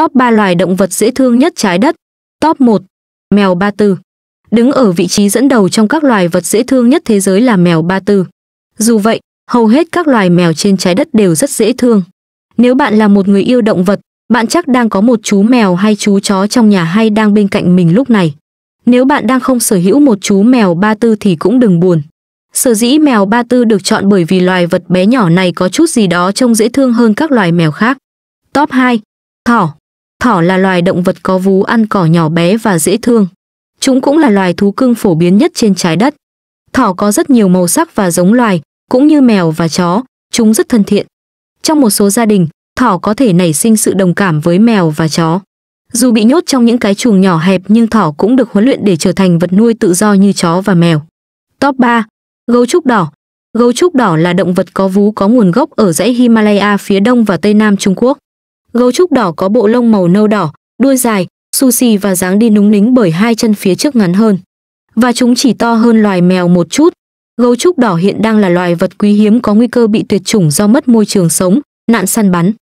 Top 3 loài động vật dễ thương nhất trái đất. Top 1. Mèo Ba Tư. Đứng ở vị trí dẫn đầu trong các loài vật dễ thương nhất thế giới là mèo Ba Tư. Dù vậy, hầu hết các loài mèo trên trái đất đều rất dễ thương. Nếu bạn là một người yêu động vật, bạn chắc đang có một chú mèo hay chú chó trong nhà hay đang bên cạnh mình lúc này. Nếu bạn đang không sở hữu một chú mèo Ba Tư thì cũng đừng buồn. Sở dĩ mèo Ba Tư được chọn bởi vì loài vật bé nhỏ này có chút gì đó trông dễ thương hơn các loài mèo khác. Top 2. Thỏ Thỏ là loài động vật có vú ăn cỏ nhỏ bé và dễ thương. Chúng cũng là loài thú cưng phổ biến nhất trên trái đất. Thỏ có rất nhiều màu sắc và giống loài, cũng như mèo và chó, chúng rất thân thiện. Trong một số gia đình, thỏ có thể nảy sinh sự đồng cảm với mèo và chó. Dù bị nhốt trong những cái chuồng nhỏ hẹp nhưng thỏ cũng được huấn luyện để trở thành vật nuôi tự do như chó và mèo. Top 3. Gấu trúc đỏ Gấu trúc đỏ là động vật có vú có nguồn gốc ở dãy Himalaya phía đông và tây nam Trung Quốc. Gấu trúc đỏ có bộ lông màu nâu đỏ, đuôi dài, xù xì và dáng đi núng nính bởi hai chân phía trước ngắn hơn. Và chúng chỉ to hơn loài mèo một chút. Gấu trúc đỏ hiện đang là loài vật quý hiếm có nguy cơ bị tuyệt chủng do mất môi trường sống, nạn săn bắn.